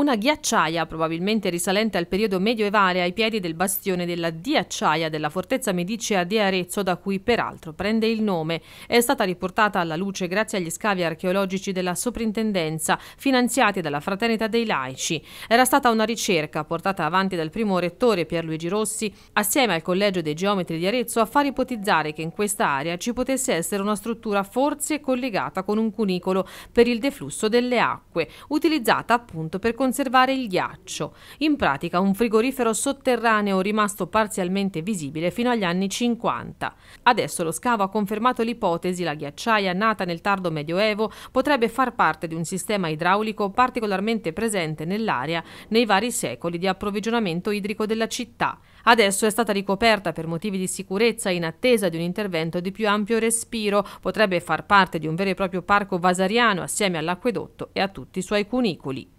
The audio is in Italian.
una ghiacciaia probabilmente risalente al periodo medioevale ai piedi del bastione della Diacciaia della fortezza medicea di Arezzo da cui peraltro prende il nome. È stata riportata alla luce grazie agli scavi archeologici della soprintendenza finanziati dalla Fraternità dei Laici. Era stata una ricerca portata avanti dal primo rettore Pierluigi Rossi assieme al Collegio dei Geometri di Arezzo a far ipotizzare che in questa area ci potesse essere una struttura forse collegata con un cunicolo per il deflusso delle acque, utilizzata appunto per conservare conservare il ghiaccio, in pratica un frigorifero sotterraneo rimasto parzialmente visibile fino agli anni 50. Adesso lo scavo ha confermato l'ipotesi la ghiacciaia nata nel tardo medioevo potrebbe far parte di un sistema idraulico particolarmente presente nell'area nei vari secoli di approvvigionamento idrico della città. Adesso è stata ricoperta per motivi di sicurezza in attesa di un intervento di più ampio respiro, potrebbe far parte di un vero e proprio parco vasariano assieme all'acquedotto e a tutti i suoi cunicoli.